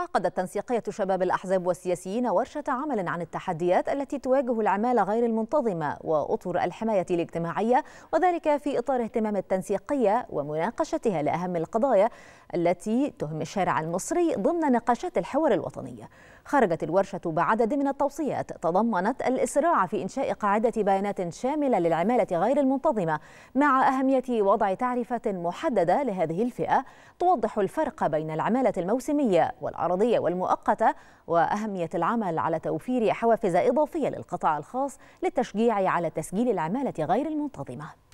عقدت تنسيقية شباب الأحزاب والسياسيين ورشة عمل عن التحديات التي تواجه العمالة غير المنتظمة وأطر الحماية الاجتماعية وذلك في إطار اهتمام التنسيقية ومناقشتها لأهم القضايا التي تهم الشارع المصري ضمن نقاشات الحوار الوطنية خرجت الورشة بعدد من التوصيات تضمنت الإسراع في إنشاء قاعدة بيانات شاملة للعمالة غير المنتظمة مع أهمية وضع تعرفة محددة لهذه الفئة توضح الفرق بين العمالة الموسمية والعرضية والمؤقتة وأهمية العمل على توفير حوافز إضافية للقطاع الخاص للتشجيع على تسجيل العمالة غير المنتظمة